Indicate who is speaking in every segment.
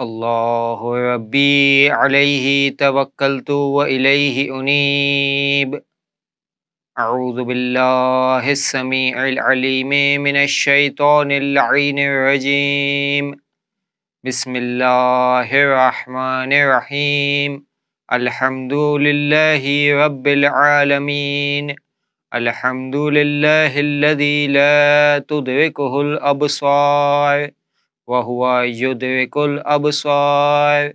Speaker 1: الله ربي عليه توكلت وإليه أنيب أعوذ بالله السميع العليم من الشيطان اللعين الرجيم بسم الله الرحمن الرحيم الحمد لله رب العالمين الحمد لله الذي لا تدركه الأبصار وهو يدرك الأبصار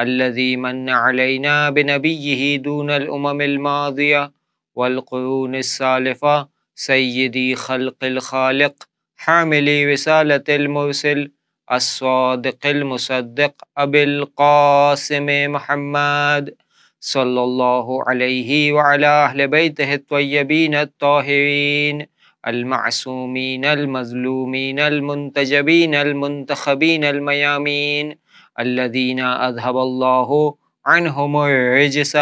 Speaker 1: الذي من علينا بنبيه دون الأمم الماضية والقرون السالفة سيدي خلق الخالق حامل رسالة المرسل الصادق المصدق أبي القاسم محمد صلى الله عليه وعلى أهل بيته الطيبين الطاهرين المعصومين المظلومين المنتجبين المنتخبين الميامين الذين أذهب الله عنهم الرجس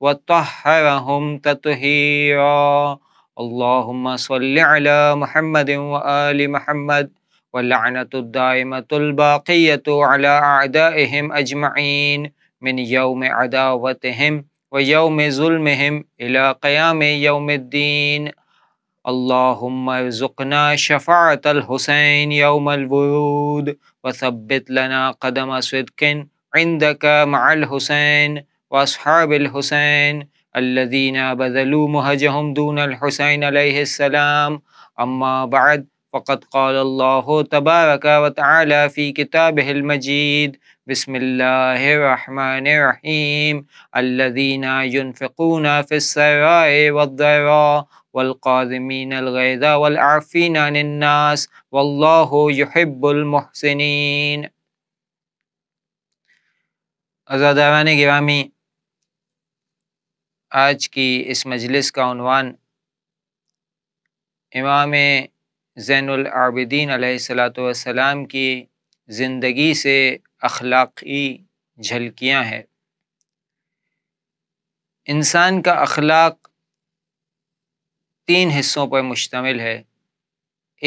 Speaker 1: وطهرهم تطهيرا اللهم صل على محمد وآل محمد واللعنة الدائمة الباقية على أعدائهم أجمعين من يوم عداوتهم ويوم ظلمهم إلى قيام يوم الدين اللهم ارزقنا شفاعة الحسين يوم الورود وثبت لنا قدم صدق عندك مع الحسين وأصحاب الحسين الذين بذلوا مهجهم دون الحسين عليه السلام أما بعد وقد قال الله تبارك وتعالى في كتابه المجيد بسم الله الرحمن الرحيم الذين ينفقون في السراء والضراء والقاذمين الغيظ والعافين عن الناس والله يحب المحسنين عزاداران گرامی آج کی اس مجلس کا عنوان امام ज़ैनआबद्दीन सलाम की ज़िंदगी से अखलाक़ी झलकियाँ हैं इंसान का अखलाक तीन हिस्सों पर मुश्तमिल है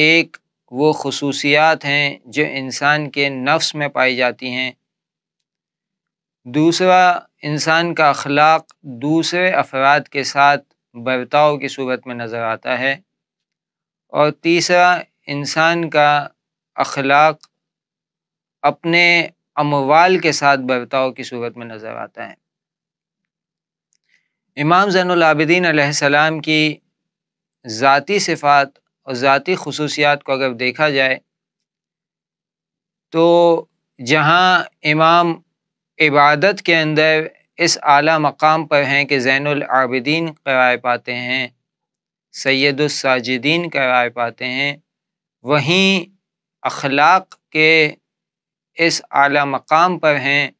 Speaker 1: एक वो खसूसियात हैं जो इंसान के नफ्स में पाई जाती हैं दूसरा इंसान का अखलाक दूसरे अफराद के साथ बर्ताव की सूरत में नज़र आता है और तीसरा इंसान का अखलाक अपने अमवाल के साथ बर्ताव की सूरत में नज़र आता है इमाम जैनदीन सलाम की ज़ाती सिफ़ात और ज़ाती खसूसियात को अगर देखा जाए तो जहाँ इमाम इबादत के अंदर इस आला मकाम पर हैं कि जैनदीन करार पाते हैं सैदुलसाजिदीन करार पाते हैं वहीं अखलाक के इस आला मकाम पर हैं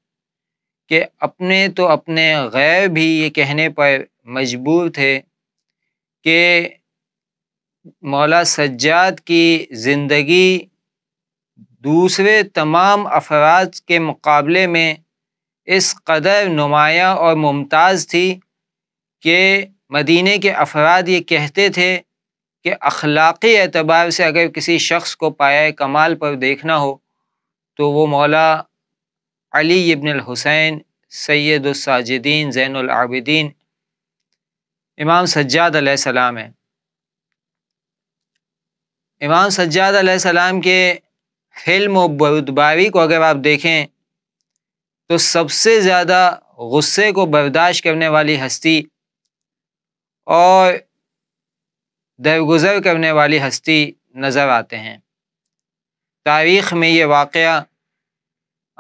Speaker 1: कि अपने तो अपने गैर भी ये कहने पर मजबूर थे कि मौला सज्जाद की ज़िंदगी दूसरे तमाम अफराद के मुकाबले में इस कदर नुमाया और मुमताज़ थी कि मदीने के अफराद ये कहते थे कि अखलाक़ी एतबार से अगर किसी शख्स को पाया कमाल पर देखना हो तो वो मौला अली इबन हुसैन जैन ज़ैनआबिदीन इमाम सज्जाद सलाम है इमाम सज्जाद सलाम के हिल्म और बरुदबारी को अगर आप देखें तो सबसे ज़्यादा गुस्से को बर्दाश्त करने वाली हस्ती और दरगुजर करने वाली हस्ती नज़र आते हैं तारीख़ में ये वाक़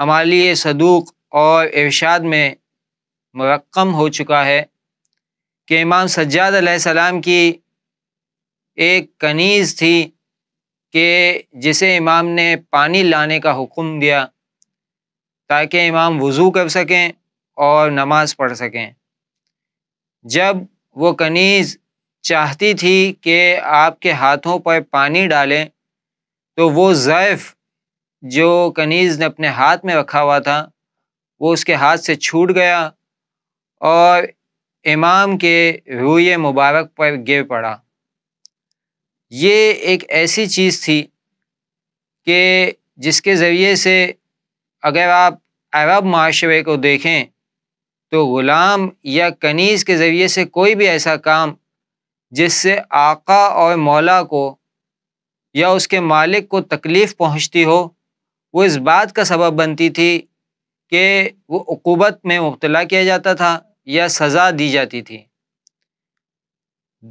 Speaker 1: अमाली सदूक और इर्शाद में मरक्म हो चुका है कि इमाम सज्जाद सलाम की एक कनीज़ थी कि जिसे इमाम ने पानी लाने का हुक्म दिया ताकि इमाम वज़ू कर सकें और नमाज़ पढ़ सकें जब वो कनीज़ चाहती थी कि आपके हाथों पर पानी डालें तो वो ज़ैफ़ जो कनीज़ ने अपने हाथ में रखा हुआ था वो उसके हाथ से छूट गया और इमाम के रूए मुबारक पर गिर पड़ा ये एक ऐसी चीज़ थी कि जिसके ज़रिए से अगर आप अरब माशरे को देखें तो ग़ुलाम या कनीज़ के ज़रिए से कोई भी ऐसा काम जिससे आका और मौला को या उसके मालिक को तकलीफ़ पहुंचती हो वो इस बात का सबब बनती थी कि वो अकूबत में मुबला किया जाता था या सज़ा दी जाती थी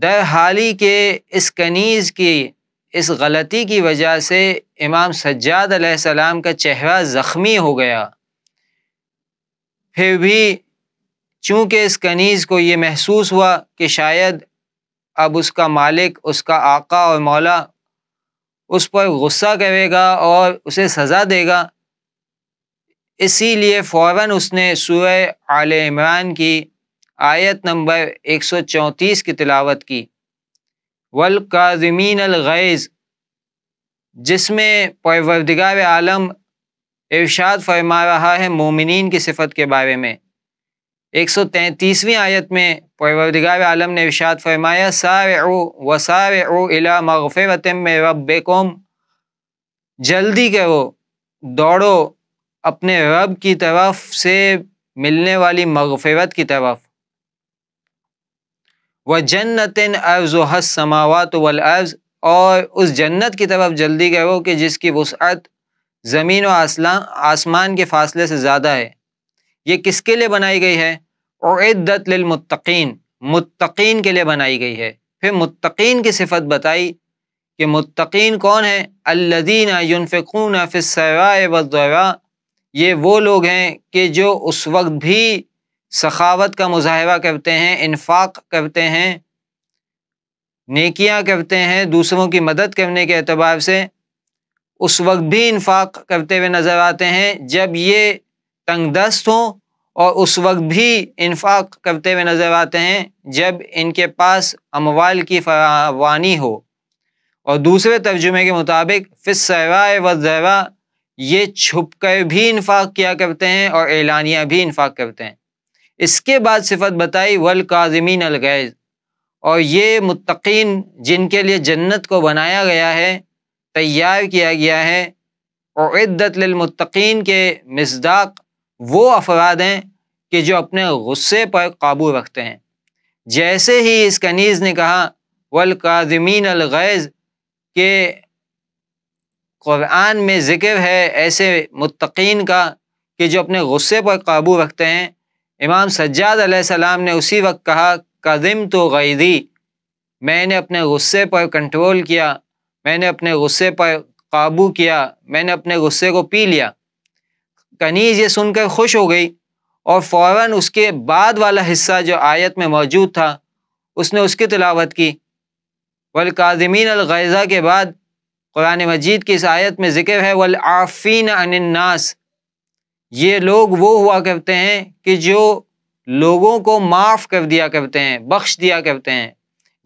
Speaker 1: दर हाली के इस कनीज़ की इस गलती की वजह से इमाम सज्जाद सलाम का चेहरा ज़ख्मी हो गया फिर भी चूँकि इस कनीज़ को ये महसूस हुआ कि शायद अब उसका मालिक उसका आका और मौला उस पर गुस्सा करेगा और उसे सज़ा देगा इसीलिए फ़ौर उसने सूर्य आल इमरान की आयत नंबर एक सौ चौंतीस की तिलावत की वलकाजमीन अलगैज़ जिसमें परवरदिगार आलम इर्शाद फरमा रहा है मोमिन की सिफत के बारे में एक सौ तैंतीसवीं आयत में परवरदिगार आलम ने विशात फरमाया सार वसार इला मगफ़रत में रबकुम जल्दी करो दौड़ो अपने रब की तरफ से मिलने वाली मगफ़रत की तरफ व जन्नत हस समावत अर्ज़ और उस जन्नत की तरफ जल्दी करो कि जिसकी वसअत ज़मीन व आसमान के फासले से ज़्यादा है ये किसके लिए बनाई गई है उद्दत लमतकीन मुत्तकीन के लिए बनाई गई है फिर मुत्तकीन की सिफत बताई कि मुत्तकीन कौन है अल्लदीन युनफ़ून फ़िसवाए वज़वा ये वो लोग हैं कि जो उस वक्त भी सखावत का मुजाहवा करते हैं इन्फाक करते हैं नेकियां करते हैं दूसरों की मदद करने के अतबार से उस वक्त भी इन्फाक करते हुए नज़र आते हैं जब ये तंग दस्त हों और उस वक्त भी इन्फाक करते हुए नज़र आते हैं जब इनके पास अमवाल की फरावानी हो और दूसरे तर्जुमे के मुताबिक फ़िर फ़िसरा व ज़रा ये छुप कर भी इन्फाक किया करते हैं और एलानिया भी इन्फाक करते हैं इसके बाद सिफत बताई वल काजमीन अलगैज़ और ये मुतकीन जिनके लिए जन्नत को बनाया गया है तैयार किया गया है और इद्दत लमतकीन के मजदाक वो अफराद हैं कि जो अपने गुस्से पर काबू रखते हैं जैसे ही इस कनीज़ ने कहा वल काजमीन के क़ुरान में ज़िक्र है ऐसे मुतकीन का कि जो अपने गुस्से पर काबू रखते हैं इमाम सज्जाद सलाम ने उसी वक्त कहा कदम तो गैदी मैंने अपने गुस्से पर कंट्रोल किया मैंने अपने गुस्से पर काबू किया मैंने अपने गुस्से को पी लिया कनीज़ ये सुनकर खुश हो गई और फौरन उसके बाद वाला हिस्सा जो आयत में मौजूद था उसने उसकी तिलावत की वलकाजमीन अलगैज़ा के बाद कुरान मजीद की इस आयत में ज़िक्र है वलआफ़ीन अननास ये लोग वो हुआ करते हैं कि जो लोगों को माफ़ कर दिया करते हैं बख्श दिया करते हैं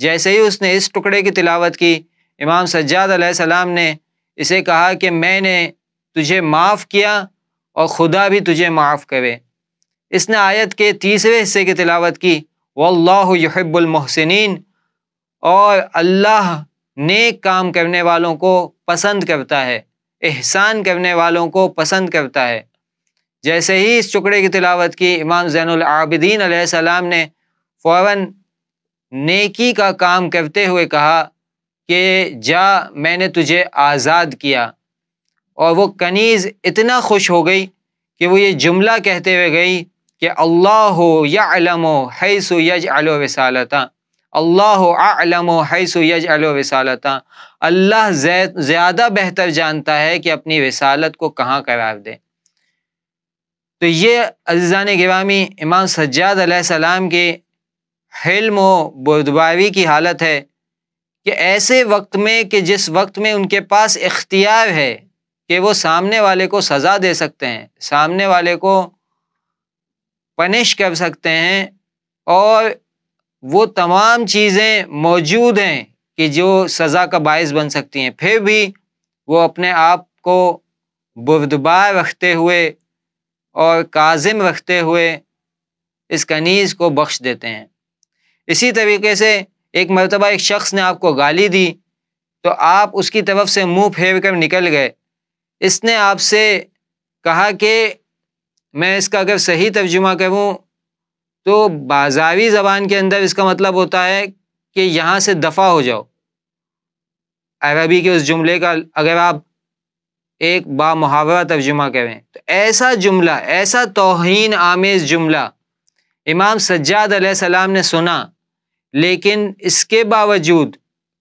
Speaker 1: जैसे ही उसने इस टुकड़े की तिलावत की इमाम सज्जाद सलाम ने इसे कहा कि मैंने तुझे माफ़ किया और खुदा भी तुझे माफ़ करे इसने आयत के तीसरे हिस्से की तिलावत की वल्लाहब्बुलमहसिन और अल्लाह नेक काम करने वालों को पसंद करता है एहसान करने वालों को पसंद करता है जैसे ही इस टुकड़े की तिलावत की इमाम जैनआबदीन सलाम ने फ़ौर नेकी का काम करते हुए कहा कि जा मैंने तुझे आज़ाद किया और वो कनीज़ इतना खुश हो गई कि वो ये जुमला कहते हुए गई कि अल्लाह हो या अलमो हैसु यज अलो वसालता अल्लाह हो आलमो हैसु यज अलो वसालता अल्लाह ज़्यादा बेहतर जानता है कि अपनी वसालत को कहाँ करार दे तो ये अजीज़ान गवामी इमाम सज्जाद सलाम के हिल्म बुरदबावी की हालत है कि ऐसे वक्त में कि जिस वक्त में उनके पास इख्तियार है कि वो सामने वाले को सज़ा दे सकते हैं सामने वाले को पनिश कर सकते हैं और वो तमाम चीज़ें मौजूद हैं कि जो सज़ा का बायस बन सकती हैं फिर भी वो अपने आप को बुरदबार रखते हुए और काजिम रखते हुए इस कनीज़ को बख्श देते हैं इसी तरीके से एक मरतबा एक शख्स ने आपको गाली दी तो आप उसकी तरफ से मुंह फेर कर निकल गए इसने आपसे कहा कि मैं इसका अगर सही तर्जुमा करूँ तो बाजावी ज़बान के अंदर इसका मतलब होता है कि यहाँ से दफ़ा हो जाओ अरबी के उस जुमले का अगर आप एक बा मुहावरा तर्जुमा करें तो ऐसा जुमला ऐसा तोहन आमेज़ जुमला इमाम सज्जाद सलाम ने सुना लेकिन इसके बावजूद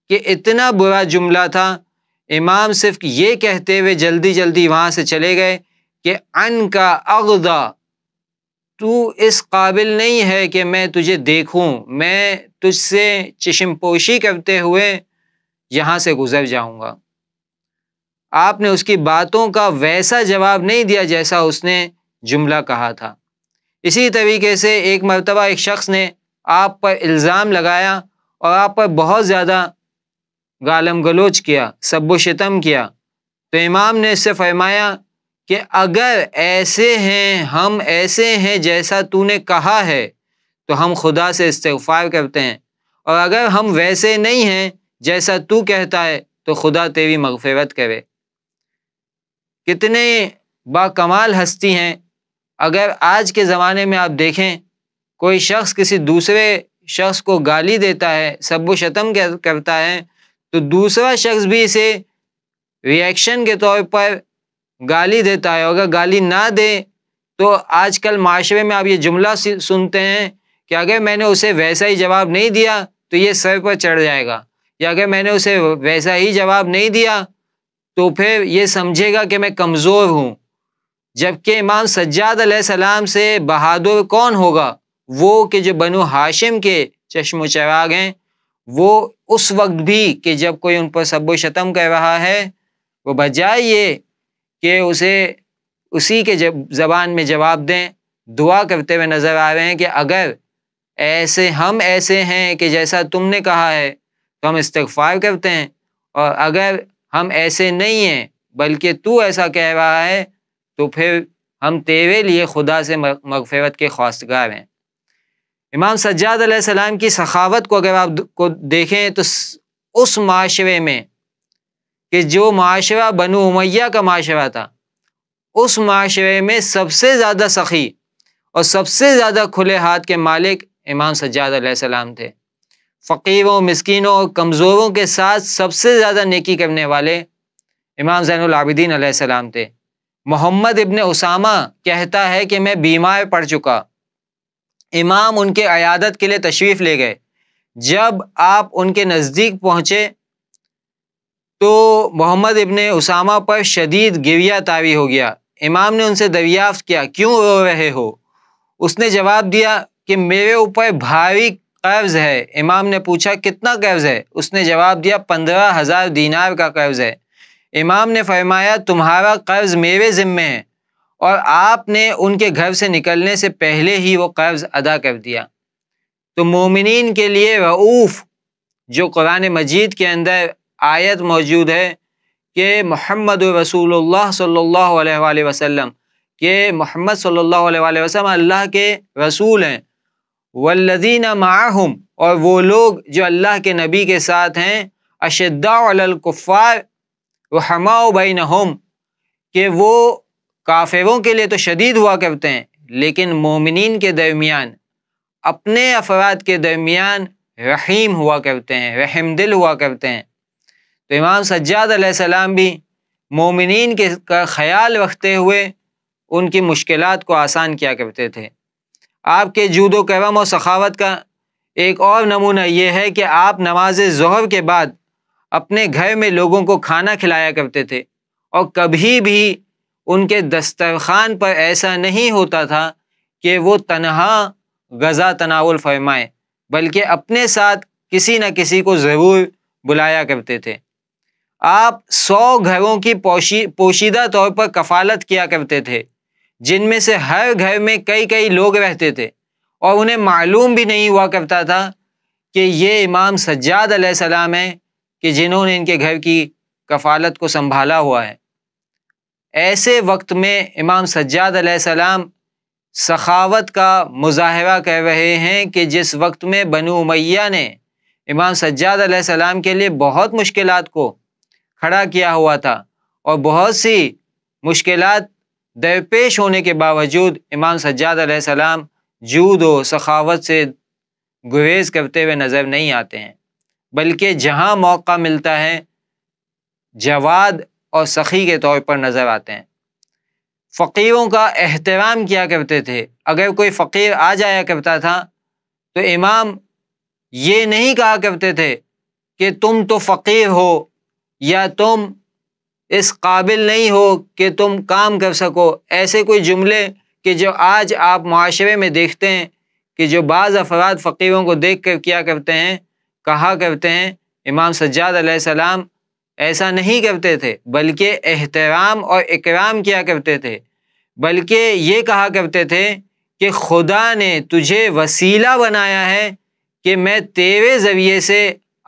Speaker 1: कि इतना बुरा जुमला था इमाम सिर्फ ये कहते हुए जल्दी जल्दी वहाँ से चले गए कि अन का अगदा तू इस काबिल नहीं है कि मैं तुझे देखूँ मैं तुझसे चशमपोशी करते हुए यहाँ से गुज़र जाऊँगा आपने उसकी बातों का वैसा जवाब नहीं दिया जैसा उसने जुमला कहा था इसी तरीके से एक मरतबा एक शख्स ने आप पर इल्ज़ाम लगाया और आप पर बहुत ज़्यादा गालम गलोच किया सब्बो किया तो इमाम ने इससे फरमाया कि अगर ऐसे हैं हम ऐसे हैं जैसा तूने कहा है तो हम खुदा से इस्तफ़ार करते हैं और अगर हम वैसे नहीं हैं जैसा तू कहता है तो खुदा तेरी मगफरत करे कितने बाकमाल हस्ती हैं अगर आज के ज़माने में आप देखें कोई शख्स किसी दूसरे शख्स को गाली देता है सब्बो शतम करता है तो दूसरा शख्स भी इसे रिएक्शन के तौर पर गाली देता है अगर गाली ना दे तो आजकल माशरे में आप ये जुमला सुनते हैं कि अगर मैंने उसे वैसा ही जवाब नहीं दिया तो ये सर पर चढ़ जाएगा या अगर मैंने उसे वैसा ही जवाब नहीं दिया तो फिर ये समझेगा कि मैं कमज़ोर हूँ जबकि इमाम सज्जाद सलाम से बहादुर कौन होगा वो कि जो बनु हाशिम के चश्म चराग हैं वो उस वक्त भी कि जब कोई उन पर सब शतम कह रहा है वो बजाय ये कि उसे उसी के जब ज़बान में जवाब दें दुआ करते हुए नज़र आ रहे हैं कि अगर ऐसे हम ऐसे हैं कि जैसा तुमने कहा है तो हम इस्तफ़ार करते हैं और अगर हम ऐसे नहीं हैं बल्कि तू ऐसा कह रहा है तो फिर हम तेरे लिए खुदा से मगफरत के ख्वास्तगार हैं इमाम सज्जाद सलाम की सखावत को अगर आप को देखें तो उस माशरे में कि जो माशरा बनु उमैया का माशरा था उस माशरे में सबसे ज़्यादा सखी और सबसे ज़्यादा खुले हाथ के मालिक इमाम सज्जाद सलाम थे फ़कीरों मस्किनों और कमज़ोरों के साथ सबसे ज़्यादा नेकी करने वाले इमाम ज़ैनआबिदीन सलाम थे मोहम्मद इबन उसामा कहता है कि मैं बीमार पड़ चुका इमाम उनके अयादत के लिए तशरीफ़ ले गए जब आप उनके नज़दीक पहुँचे तो मोहम्मद इबन उसामा पर शदीद गिविया तावी हो गया इमाम ने उनसे दरियाफ़त किया क्यों रो रहे हो उसने जवाब दिया कि मेरे ऊपर भारी कर्ज़ है इमाम ने पूछा कितना कर्ज़ है उसने जवाब दिया पंद्रह हज़ार दीनार का कर्ज़ है इमाम ने फरमाया तुम्हारा कर्ज़ मेरे ज़िम्मे है और आपने उनके घर से निकलने से पहले ही वो कर्ज अदा कर दिया तो मोमिन के लिए रऊफ़ जो कुरान मजीद के अंदर आयत मौजूद है कि मोहम्मद रसूल सल्ला वसलम के मोहम्मद सल्ला वसम अल्लाह के रसूल हैं वल्लदीन माहम और वो लोग जो अल्लाह के नबी के साथ हैं अशद्दाकुफ़ार रहमा बिन हम कि वो काफेवों के लिए तो शदीद हुआ करते हैं लेकिन मोमिन के दरमियान अपने अफराद के दरमियान रहीम हुआ करते हैं रहम दिल हुआ करते हैं तो इमाम सज्जाद सलाम भी मोमिन के का ख्याल रखते हुए उनकी मुश्किल को आसान किया करते थे आपके जूदो करम और सखावत का एक और नमूना ये है कि आप नमाज जहर के बाद अपने घर में लोगों को खाना खिलाया करते थे और कभी भी उनके दस्तरखान पर ऐसा नहीं होता था कि वो तनहा गज़ा तनावल फरमाए बल्कि अपने साथ किसी न किसी को ज़रूर बुलाया करते थे आप सौ घरों की पोशी पोशीदा तौर पर कफालत किया करते थे जिनमें से हर घर में कई कई लोग रहते थे और उन्हें मालूम भी नहीं हुआ करता था कि ये इमाम सज्जाद सलाम हैं कि जिन्होंने इनके घर की कफालत को संभाला हुआ है ऐसे वक्त में इमाम सज्जाद सलाम सखावत का मुजाहरा कह रहे हैं कि जिस वक्त में बनु उमैया ने इमाम सज्जाद सलाम के लिए बहुत मुश्किल को खड़ा किया हुआ था और बहुत सी मुश्किल दरपेश होने के बावजूद इमाम सज्जाद सलाम जूद व सखावत से गुरेज करते हुए नज़र नहीं आते हैं बल्कि जहाँ मौका मिलता है जवाद और सखी के तौर पर नज़र आते हैं फ़कीरों का एहतराम किया करते थे अगर कोई फ़कीर आ जाया करता था तो इमाम ये नहीं कहा करते थे कि तुम तो फ़कीर हो या तुम इस काबिल नहीं हो कि तुम काम कर सको ऐसे कोई जुमले कि जो आज आप माशरे में देखते हैं कि जो बाज़ अफराद फ़कीरों को देख कर किया करते हैं कहा करते हैं इमाम सज्जाद सलाम ऐसा नहीं करते थे बल्कि एहतराम और इकराम किया करते थे बल्कि ये कहा करते थे कि खुदा ने तुझे वसीला बनाया है कि मैं तेरे ज़रिए से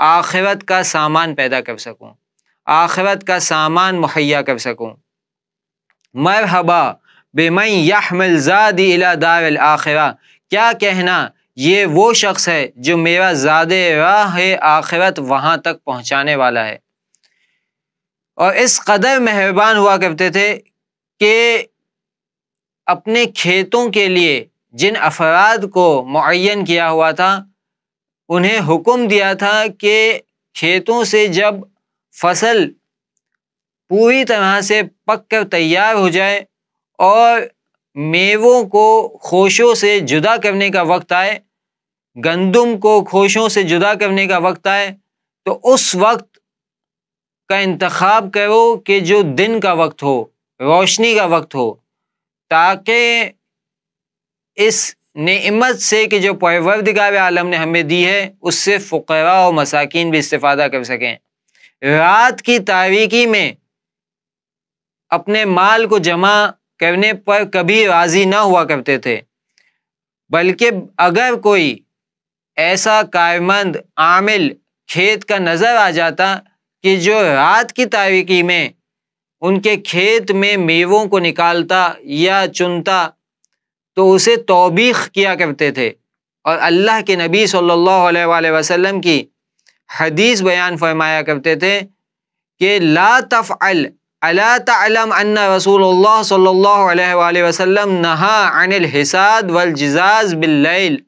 Speaker 1: आखिरत का सामान पैदा कर सकूं, आखिरत का सामान मुहैया कर सकूं। मरहबा बेमई यहमलजादी अला दार आखिरा क्या कहना ये वो शख्स है जो मेरा ज़्यादा राह आखिरत वहाँ तक पहुँचाने वाला है और इस कदर मेहरबान हुआ करते थे कि अपने खेतों के लिए जिन अफराद को मुन किया हुआ था उन्हें हुक्म दिया था कि खेतों से जब फसल पूरी तरह से पक कर तैयार हो जाए और मेवों को खोशों से जुदा करने का वक्त आए गंदम को खोशों से जुदा करने का वक्त आए तो उस वक्त का इंतखब करो कि जो दिन का वक्त हो रोशनी का वक्त हो ताकि इस नमत से कि जो परवरदगार आलम ने हमें दी है उससे फ़करा और मसाकिन भी इस्ता कर सकें रात की तारीकी में अपने माल को जमा करने पर कभी राज़ी ना हुआ करते थे बल्कि अगर कोई ऐसा कायमंद आमिल खेत का नज़र आ जाता कि जो रात की तारीकी में उनके खेत में मेवों को निकालता या चुनता तो उसे तोबीख किया करते थे और अल्लाह के नबी सल्लल्लाहु अलैहि वसल्लम की हदीस बयान फरमाया करते थे कि ला तफ़ल अला तलम अन्ना रसूल सल्लल्लाहु अलैहि वसल्लम नहा अनिल हिसाद वल जिजाज बिल्लैल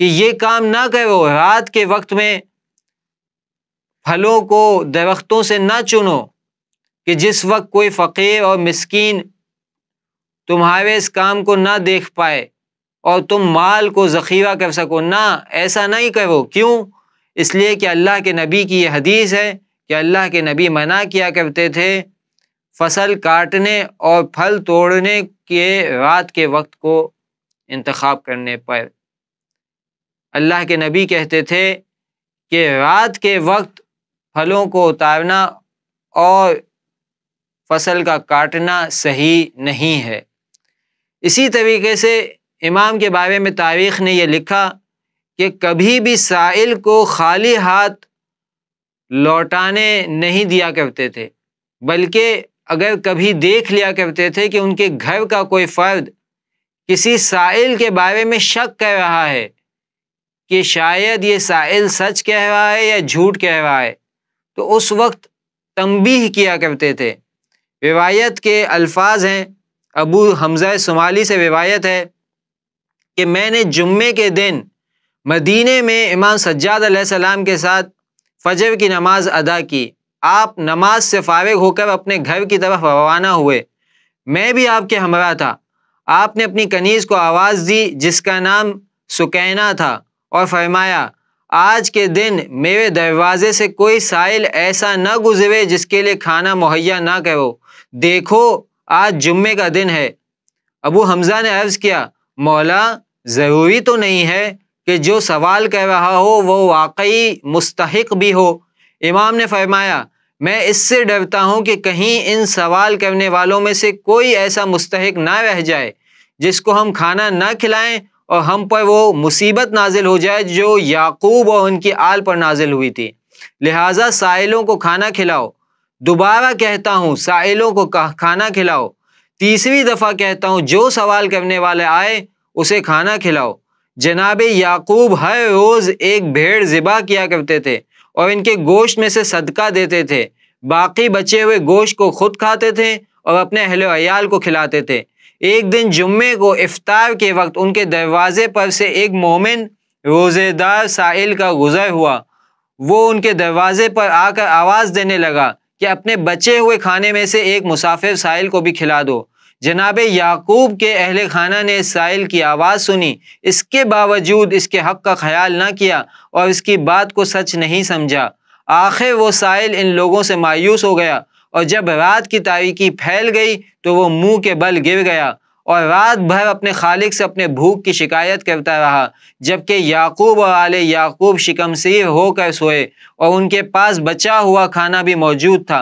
Speaker 1: कि ये काम ना करो रात के वक्त में फलों को दरख्तों से ना चुनो कि जिस वक्त कोई फ़कीर और मस्किन तुम्हारे इस काम को ना देख पाए और तुम माल को ज़ख़ीरा कर सको ना ऐसा नहीं करो क्यों इसलिए कि अल्लाह के नबी की यह हदीस है कि अल्लाह के नबी मना किया करते थे फसल काटने और फल तोड़ने के रात के वक्त को इंतखब करने पर अल्लाह के नबी कहते थे कि रात के वक्त फलों को उतारना और फसल का काटना सही नहीं है इसी तरीके से इमाम के बारे में तारीख़ ने यह लिखा कि कभी भी साइल को खाली हाथ लौटाने नहीं दिया करते थे बल्कि अगर कभी देख लिया करते थे कि उनके घर का कोई फ़र्द किसी साइल के बारे में शक कह रहा है कि शायद ये साइल सच कह रहा है या झूठ कह रहा है तो उस वक्त तंबीह किया करते थे रिवायत के अल्फाज हैं अबू हमज़ा शुमाली से रिवायत है कि मैंने जुम्मे के दिन मदीने में इमाम सज्जाद सलाम के साथ फजर की नमाज अदा की आप नमाज से फारग होकर अपने घर की तरफ रवाना हुए मैं भी आपके हमरा था आपने अपनी कनीज़ को आवाज़ दी जिसका नाम सुकैना था और फरमाया आज के दिन मेरे दरवाजे से कोई साइल ऐसा न गुजरे जिसके लिए खाना मुहैया ना करो देखो आज जुम्मे का दिन है अबू हमज़ा ने अर्ज़ किया मौला ज़रूरी तो नहीं है कि जो सवाल कह रहा हो वो वाकई मुस्तक भी हो इमाम ने फरमाया मैं इससे डरता हूँ कि कहीं इन सवाल करने वालों में से कोई ऐसा मुस्तक ना रह जाए जिसको हम खाना ना खिलाएं और हम पर वो मुसीबत नाजिल हो जाए जो याकूब और उनकी आल पर नाजिल हुई थी लिहाजा साइलों को खाना खिलाओ दोबारा कहता हूँ साइलों को खाना खिलाओ तीसरी दफ़ा कहता हूँ जो सवाल करने वाले आए उसे खाना खिलाओ जनाब याकूब हर रोज़ एक भेड़ ज़िबा किया करते थे और इनके गोश्त में से सदका देते थे बाकी बचे हुए गोश्त को खुद खाते थे और अपने अहल अयाल को खिलाते थे एक दिन जुम्मे को इफ्तार के वक्त उनके दरवाज़े पर से एक मोमिन रोज़ेदार साइल का गुज़र हुआ वो उनके दरवाज़े पर आकर आवाज़ देने लगा कि अपने बचे हुए खाने में से एक मुसाफिर साइल को भी खिला दो जनाब याकूब के अहल खाना ने साइल की आवाज़ सुनी इसके बावजूद इसके हक़ का ख्याल ना किया और इसकी बात को सच नहीं समझा आखिर वो साइल इन लोगों से मायूस हो गया और जब रात की तारीकी फैल गई तो वो मुंह के बल गिर गया और रात भर अपने खालिक से अपने भूख की शिकायत करता रहा जबकि याकूब और आले याकूब शिकमसीर होकर सोए और उनके पास बचा हुआ खाना भी मौजूद था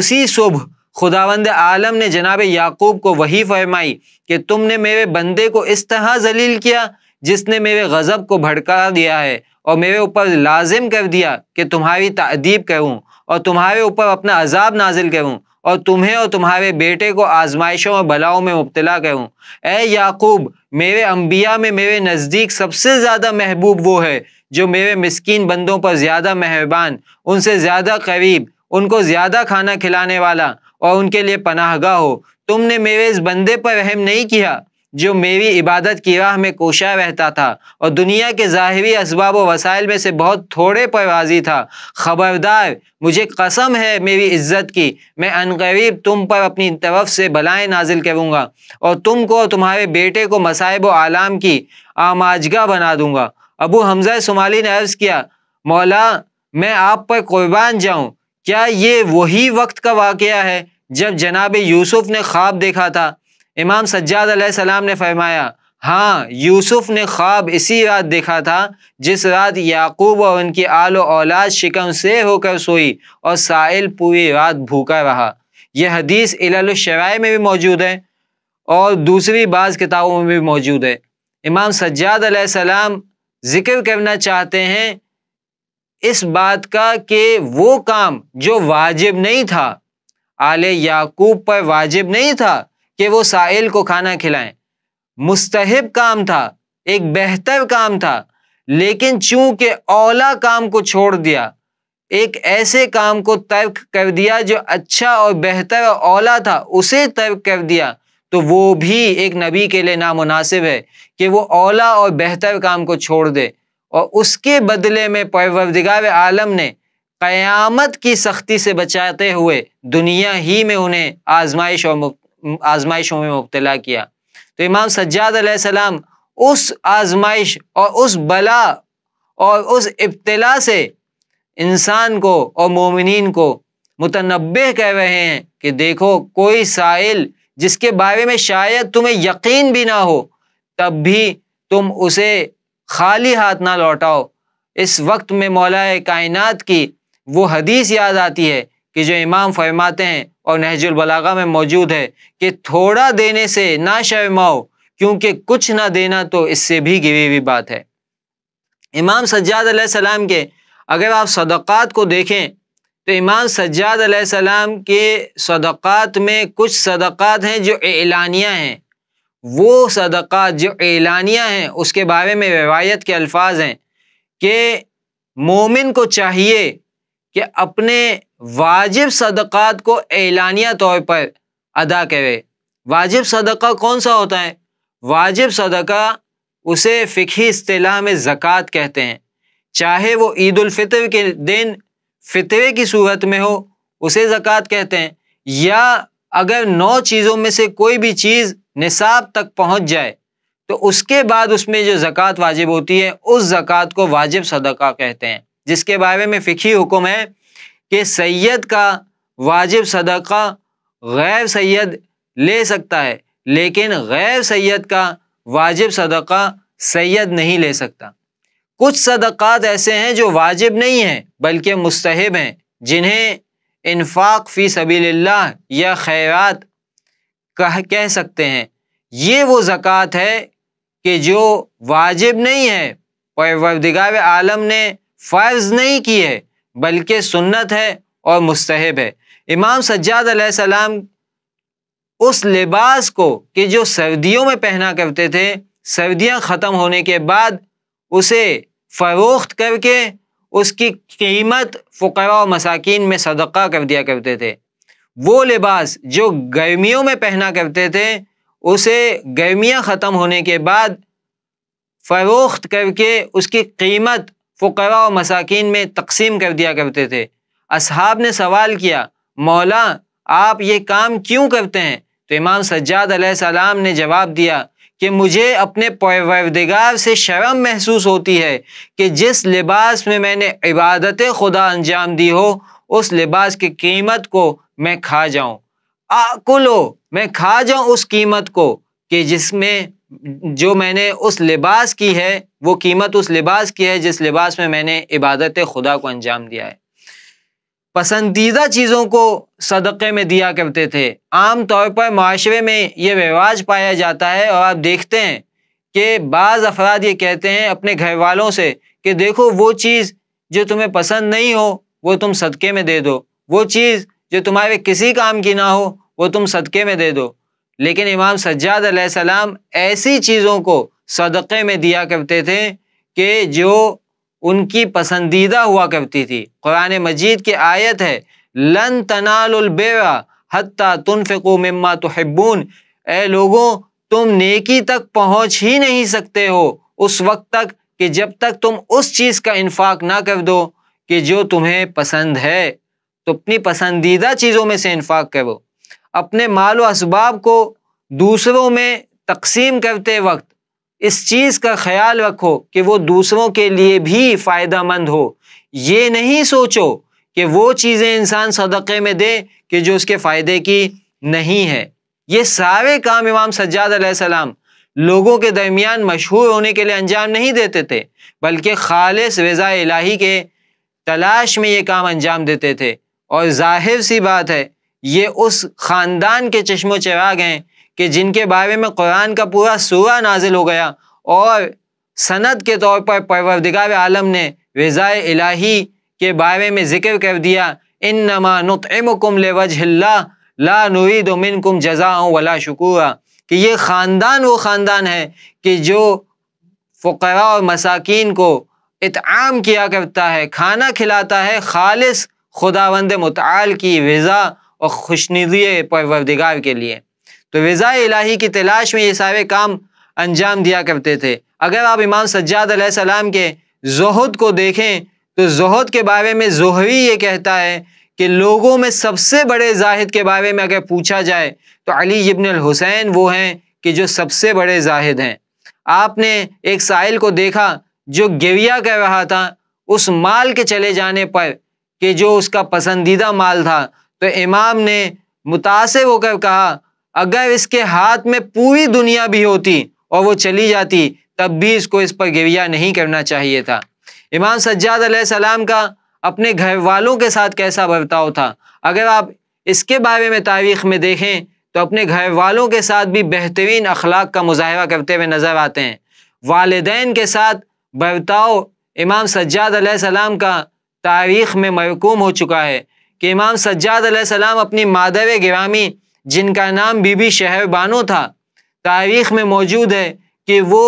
Speaker 1: उसी सुबह खुदावंद आलम ने जनाब याकूब को वही फरमाई कि तुमने मेरे बंदे को इस तरह जलील किया जिसने मेरे गज़ब को भड़का दिया है और मेरे ऊपर लाजिम कर दिया कि तुम्हारी तदीब करूँ और तुम्हारे ऊपर अपना अजाब नाजिल करूँ और तुम्हें और तुम्हारे बेटे को आजमाइशों और भलाओं में मुबतला करूँ ए याकूब मेरे अम्बिया में मेरे नज़दीक सबसे ज़्यादा महबूब वो है जो मेरे मस्किन बंदों पर ज़्यादा मेहरबान उनसे ज़्यादा करीब उनको ज़्यादा खाना खिलाने वाला और उनके लिए पनाहगा हो तुमने मेरे इस बंदे पर रहम नहीं किया जो मेरी इबादत की राह में कोशा रहता था और दुनिया के ज़ाहरी इसबाब वसाइल में से बहुत थोड़े पर राजी था ख़बरदार मुझे कसम है मेरी इज्जत की मैं अनकरीब तुम पर अपनी तरफ से बलाएँ नाजिल करूँगा और तुमको और तुम्हारे बेटे को मसाइब आलाम की आमाजगा बना दूँगा अबू हमजा शुमाली ने अर्ज़ किया मौला मैं आप पर कुर्बान जाऊँ क्या ये वही वक्त का वाक़ है जब जनाब यूसुफ़ ने ख्वाब देखा था इमाम सज्जाद सलाम ने फरमाया हाँ यूसुफ ने ख्वाब इसी रात देखा था जिस रात याकूब और उनकी आलो औलाद शिकम से होकर सोई और साइल पूरी रात भूखा रहा यह हदीस इलाशराय में भी मौजूद है और दूसरी बाज़ किताबों में भी मौजूद है इमाम सज्जाद सलाम ज़िक्र करना चाहते हैं इस बात का कि वो काम जो वाजिब नहीं था आले याकूब पर वाजिब नहीं था कि वो साइल को खाना खिलाएं मुस्तहब काम था एक बेहतर काम था लेकिन चूंकि औला काम को छोड़ दिया एक ऐसे काम को तर्क कर दिया जो अच्छा और बेहतर और औला था उसे तर्क कर दिया तो वो भी एक नबी के लिए नामनासिब है कि वो औला और बेहतर काम को छोड़ दे और उसके बदले में परवरदिगार आलम ने क़यामत की सख्ती से बचाते हुए दुनिया ही में उन्हें आजमाइश और आजमाइशों में मुबतला किया तो इमाम सज्जाद सलाम उस आजमाइश और उस बला और उस इब्तला से इंसान को और मोमिन को मुतनब कह रहे हैं कि देखो कोई साइल जिसके बारे में शायद तुम्हें यकीन भी ना हो तब भी तुम उसे खाली हाथ ना लौटाओ इस वक्त में मौलाए कायनात की वो हदीस याद आती है कि जो इमाम फरमाते हैं और नहजुलबलागा में मौजूद है कि थोड़ा देने से ना शर्माओ क्योंकि कुछ ना देना तो इससे भी गिरी हुई बात है इमाम सज्जाद सलाम के अगर आप सदक़ात को देखें तो इमाम सज्जाद सलाम के सदक़ात में कुछ सदक़ात हैं जो एलानिया हैं वो सदक़ात जो एलानिया हैं उसके बारे में रवायत के अल्फाज हैं कि मोमिन को चाहिए कि अपने वाजिब सदक़ात को एलानिया तौर पर अदा करे वाजिब सदका कौन सा होता है वाजिब सदका उसे फ़िकी अतलाह में ज़क़़त कहते हैं चाहे वो ईदालफ़ितर के दिन फितरे की सूरत में हो उसे ज़क़़त कहते हैं या अगर नौ चीज़ों में से कोई भी चीज़ निसाब तक पहुँच जाए तो उसके बाद उसमें जो ज़क़़त वाजिब होती है उस ज़क़़त को वाजिब सदका कहते हैं जिसके बारे में फ़िकी हुक्म है कि सैयद का वाजिब सदका गैर सैयद ले सकता है लेकिन गैर सैयद का वाजिब सदका सैयद नहीं ले सकता कुछ सदक़ात ऐसे हैं जो वाजिब नहीं हैं बल्कि मुस्तहब हैं जिन्हें इनफाक फ़ी सबील्ला या खैरात कह कह सकते हैं ये वो ज़क़़त है कि जो वाजिब नहीं है परवरदिगार आलम ने फ़र्ज़ नहीं की है बल्कि सुन्नत है और मुस्तहब है इमाम सज्जाद सलाम उस लिबास को कि जो सर्दियों में पहना करते थे सर्दियां ख़त्म होने के बाद उसे फ़रोख्त करके उसकी कीमत फ़ुकरा और मसाकिन में सदक़ा कर दिया करते थे वो लिबास जो गर्मियों में पहना करते थे उसे गर्मियां ख़त्म होने के बाद फ़रोख्त करके उसकी कीमत फ़ुकरा और मसाकिन में तकसीम कर दिया करते थे अब ने सवाल किया मौला आप ये काम क्यों करते हैं तो इमाम सज्जाद सलाम ने जवाब दिया कि मुझे अपने परवरदिगार से शर्म महसूस होती है कि जिस लिबास में मैंने इबादत खुदा अंजाम दी हो उस लिबास की कीमत को मैं खा जाऊँ आकुलो मैं खा जाऊँ उस कीमत को कि जिसमें जो मैंने उस लिबास की है वो कीमत उस लिबास की है जिस लिबास में मैंने इबादत खुदा को अंजाम दिया है पसंदीदा चीज़ों को सदक़े में दिया करते थे आम तौर पर माशरे में ये रिवाज पाया जाता है और आप देखते हैं कि बाज़ अफराद ये कहते हैं अपने घर वालों से कि देखो वो चीज़ जो तुम्हें पसंद नहीं हो वो तुम सदक़े में दे दो वो चीज़ जो तुम्हारे किसी काम की ना हो वो तुम सदक़े में दे दो लेकिन इमाम सज्जाद सलाम ऐसी चीज़ों को सदक़े में दिया करते थे कि जो उनकी पसंदीदा हुआ करती थी कुरान मजीद की आयत है लन तनालबेवा हती तुनफ़ो मम्मा तोहब्बून ए लोगों तुम नेकी तक पहुंच ही नहीं सकते हो उस वक्त तक कि जब तक तुम उस चीज़ का इन्फाक ना कर दो कि जो तुम्हें पसंद है तो अपनी पसंदीदा चीज़ों में से इन्फाक करो अपने माल इसबाब को दूसरों में तकसीम करते वक्त इस चीज़ का ख्याल रखो कि वो दूसरों के लिए भी फ़ायदा मंद हो ये नहीं सोचो कि वो चीज़ें इंसान सदक़े में दे कि जो उसके फ़ायदे की नहीं है ये सारे काम इमाम सज्जाद सलाम लोगों के दरमियान मशहूर होने के लिए अंजाम नहीं देते थे बल्कि खालिस रज़ा इलाही के तलाश में ये काम अंजाम देते थे और जाहिर सी बात है ये उस ख़ानदान के चश्मो चिराग हैं कि जिनके बारे में कुरान का पूरा सूरा नाजिल हो गया और सनद के तौर पर परवरदिगार आलम ने रज़ा इलाही के बारे में ज़िक्र कर दिया इन नमा नतमकुम ले वजह ला नुरीद मिन कुम जजाऊँ वला शिकुआ कि ये ख़ानदान वो ख़ानदान है कि जो फ़करा और मसाकिन को इतआम किया करता है खाना खिलाता है खालिस खुदावंद मताल की रज़ा और खुशनिदी परवरदिगार के लिए तो रज़ा इलाही की तलाश में ये सारे काम अंजाम दिया करते थे अगर आप इमाम सज्जाद सलाम के जहद को देखें तो जहद के बारे में जहरी ये कहता है कि लोगों में सबसे बड़े जाहिद के बारे में अगर पूछा जाए तो अली इबन हुसैन वो हैं कि जो सबसे बड़े जाहिद हैं आपने एक साहिल को देखा जो गविया कह रहा था उस माल के चले जाने पर कि जो उसका पसंदीदा माल था तो इमाम ने मुतासिब होकर कहा अगर इसके हाथ में पूरी दुनिया भी होती और वो चली जाती तब भी इसको इस पर गिरिया नहीं करना चाहिए था इमाम सज्जाद सलाम का अपने घर वालों के साथ कैसा बर्ताव था अगर आप इसके बारे में तारीख में देखें तो अपने घर वालों के साथ भी बेहतरीन अखलाक का मुजाहरा करते हुए नज़र आते हैं वालदेन के साथ बर्ताव इमाम सज्जाद सलाम का तारीख में मरकूम हो चुका है कि इमाम सज्जाद सलाम अपनी माधव गिरामी जिनका नाम बीबी शहर बानो था तारीख में मौजूद है कि वो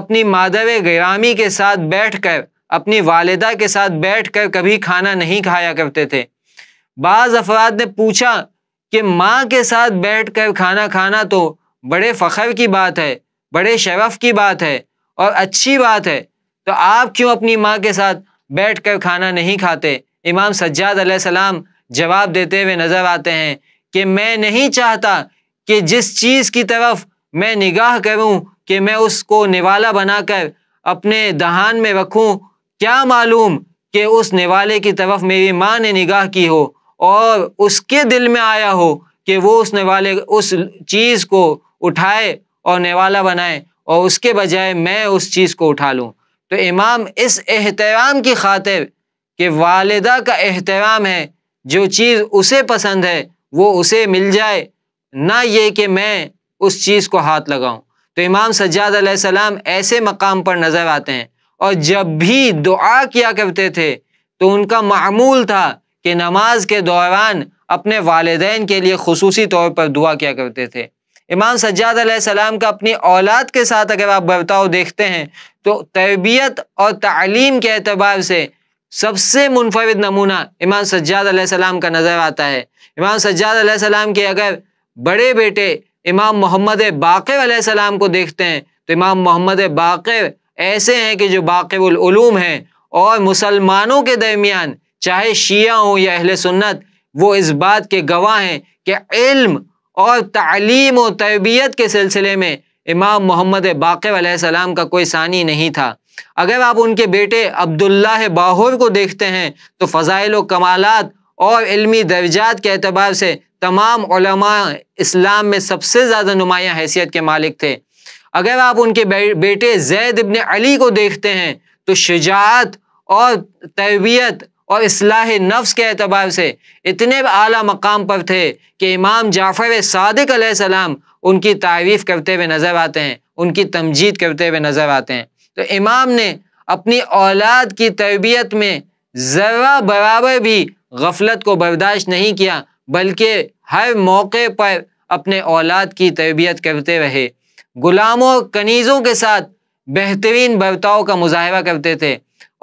Speaker 1: अपनी माधव गिरामी के साथ बैठकर अपनी वालदा के साथ बैठकर कभी खाना नहीं खाया करते थे बाज़ अफराद ने पूछा कि माँ के साथ बैठकर खाना खाना तो बड़े फ़ख्र की बात है बड़े शरफ़ की बात है और अच्छी बात है तो आप क्यों अपनी माँ के साथ बैठ कर खाना नहीं खाते इमाम सज्जाद सलाम जवाब देते हुए नज़र आते हैं कि मैं नहीं चाहता कि जिस चीज़ की तरफ मैं निगाह करूं कि मैं उसको निवाला बनाकर अपने दहान में रखूं क्या मालूम कि उस निवाले की तरफ मेरी माँ ने निगाह की हो और उसके दिल में आया हो कि वो उस निवाले उस चीज़ को उठाए और निवाला बनाए और उसके बजाय मैं उस चीज़ को उठा लूँ तो इमाम इस एहतराम की खातिर कि वालदा का एहतराम है जो चीज़ उसे पसंद है वो उसे मिल जाए ना ये कि मैं उस चीज़ को हाथ लगाऊं तो इमाम सज्जाद सलाम ऐसे मकाम पर नज़र आते हैं और जब भी दुआ किया करते थे तो उनका मामूल था कि नमाज के दौरान अपने वालदेन के लिए खसूसी तौर पर दुआ किया करते थे इमाम सज्जाद सलाम का अपनी औलाद के साथ अगर आप बर्ताव देखते हैं तो तरबियत और तालीम के अतबार से सबसे मुनफरद नमूना इमाम सज्जाद सलाम का नज़र आता है इमाम सज्जाद सलाम के अगर बड़े बेटे इमाम मोहम्मद बाक़िर को देखते हैं तो इमाम मोहम्मद बाक़िर ऐसे हैं कि जो बाक़िरलूम हैं और मुसलमानों के दरमियान चाहे शिया हों या अहल सुन्नत वो इस बात के गवाह हैं कि इल्म और तालीम और तरबियत के सिलसिले में इमाम मोहम्मद बाक़िर का कोई सानी नहीं था अगर आप उनके बेटे अब्दुल्ला बाहुर को देखते हैं तो फ़ज़ाइल कमालत और इल्मी दर्जात के अतबार से तमाम इस्लाम में सबसे ज़्यादा नुमाया हैसियत के मालिक थे अगर आप उनके बेटे जैद इबन अली को देखते हैं तो शजात और तरबियत और असलाह नफ्स के अतबार से इतने अली मकाम पर थे कि इमाम जाफ़र सदक उनकी तारीफ़ करते हुए नज़र आते हैं उनकी तमजीद करते हुए नज़र आते हैं तो इमाम ने अपनी औलाद की तरबियत में ज़रा बराबर भी गफलत को बर्दाश्त नहीं किया बल्कि हर मौके पर अपने औलाद की तरबियत करते रहे गुलामों कनीज़ों के साथ बेहतरीन बर्ताव का मुजाहरा करते थे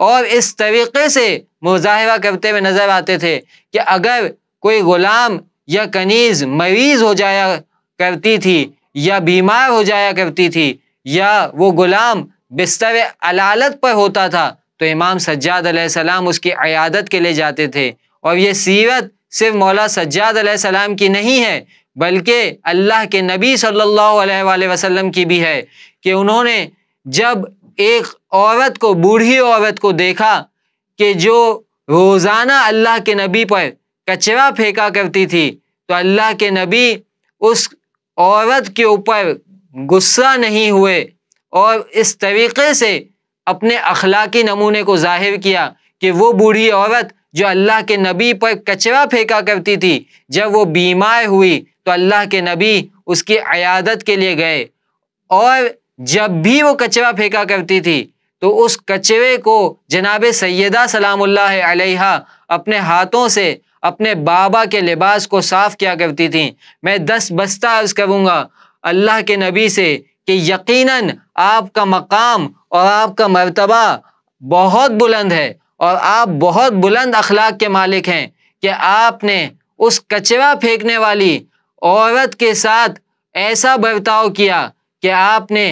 Speaker 1: और इस तरीक़े से मुजाहरा करते हुए नज़र आते थे कि अगर कोई ग़ुलाम या कनीज़ मरीज़ हो जाया करती थी या बीमार हो जाया करती थी या वो ग़ुलाम बिस्तर अलालत पर होता था तो इमाम सज्जाद सलाम उसकी अयादत के लिए जाते थे और ये सीरत सिर्फ मौला सज्जाद सलाम की नहीं है बल्कि अल्लाह के नबी सल्लल्लाहु अलैहि वसल्लम की भी है कि उन्होंने जब एक औरत को बूढ़ी औरत को देखा कि जो रोज़ाना अल्लाह के नबी पर कचरा फेंका करती थी तो अल्लाह के नबी उस औरत के ऊपर गुस्सा नहीं हुए और इस तरीक़े से अपने अखलाकी नमूने को जाहिर किया कि वो बूढ़ी औरत जो अल्लाह के नबी पर कचरा फेंका करती थी जब वो बीमार हुई तो अल्लाह के नबी उसकी अयादत के लिए गए और जब भी वो कचरा फेंका करती थी तो उस कचरे को जनाब सैदा सलाम्हा अपने हाथों से अपने बाबा के लिबास को साफ़ किया करती थी मैं दस बस्ता अर्ज़ करूँगा अल्लाह के नबी से कि यकीनन आपका मकाम और आपका मरतबा बहुत बुलंद है और आप बहुत बुलंद अखलाक के मालिक हैं कि आपने उस कचरा फेंकने वाली औरत के साथ ऐसा बर्ताव किया कि आपने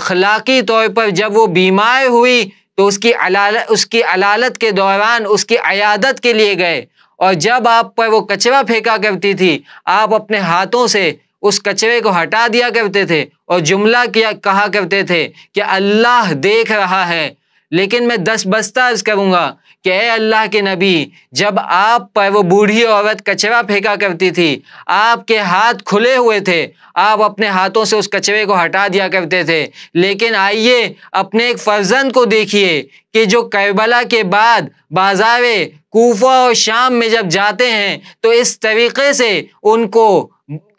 Speaker 1: अखलाकी तौर पर जब वो बीमार हुई तो उसकी अलाल उसकी अलालत के दौरान उसकी अयादत के लिए गए और जब आप पर वो कचरा फेंका करती थी आप अपने हाथों से उस कचरे को हटा दिया करते थे और जुमला किया कहा करते थे कि अल्लाह देख रहा है लेकिन मैं दस बस्ता अर्ज करूँगा कि ए अल्लाह के नबी जब आप पर वो बूढ़ी औरत कचरा फेंका करती थी आपके हाथ खुले हुए थे आप अपने हाथों से उस कचरे को हटा दिया करते थे लेकिन आइए अपने एक फर्जंद को देखिए कि जो करबला के बाद बाजार कोफा और शाम में जब जाते हैं तो इस तरीके से उनको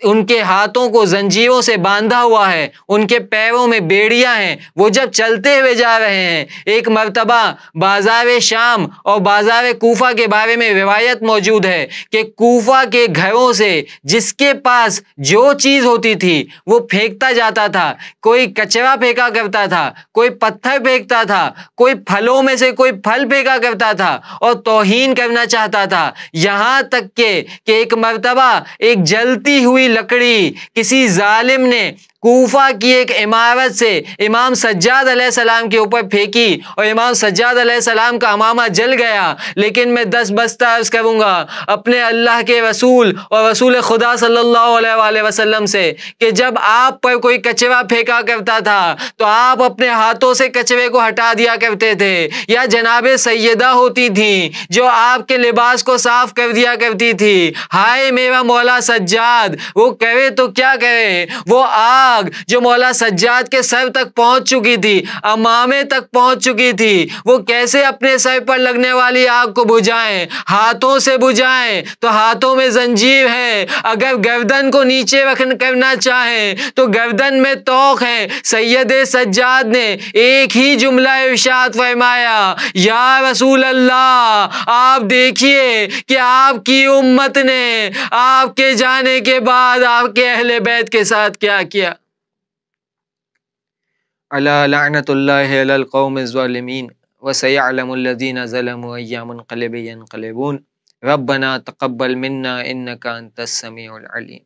Speaker 1: उनके हाथों को जंजीरों से बांधा हुआ है उनके पैरों में बेड़ियां हैं वो जब चलते हुए जा रहे हैं एक मरतबा बाजार शाम और बाजार कोफा के बारे में रिवायत मौजूद है कि कोफा के घरों से जिसके पास जो चीज़ होती थी वो फेंकता जाता था कोई कचरा फेंका करता था कोई पत्थर फेंकता था कोई फलों में से कोई फल फेंका करता था और तोहन करना चाहता था यहाँ तक के कि एक मरतबा एक जलती हुई लकड़ी किसी जालिम ने कोफा की एक इमारत से इमाम सज्जाद सलाम के ऊपर फेंकी और इमाम सज्जाद सलाम का अमामा जल गया लेकिन मैं दस बस्ता अर्ज करूँगा अपने अल्लाह के रसूल और रसूल खुदा सल्ला वसलम से कि जब आप पर कोई कचरा फेंका करता था तो आप अपने हाथों से कचरे को हटा दिया करते थे या जनाब सैदा होती थी जो आपके लिबास को साफ कर दिया करती थी हाय मेरा मौला सज्जाद वो कहे तो क्या कहे वो आप आग जो मौला सज्जाद के सर तक पहुंच चुकी थी अमामे तक पहुंच चुकी थी वो कैसे अपने सर पर लगने वाली आग को बुझाएं हाथों से बुझाएं तो हाथों में जंजीर है अगर गर्दन को नीचे रखन करना चाहें तो गर्दन में तोक है सैयद सज्जाद ने एक ही जुमला इर्शाद फरमाया या रसूल अल्लाह आप देखिए कि आपकी उम्मत ने आपके जाने के बाद आपके अहले बैत के साथ क्या किया على لعنة الله على القوم الظالمين وسيعلم الذين ظلموا أي منقلب ينقلبون ربنا تقبل منا إنك أنت السميع العليم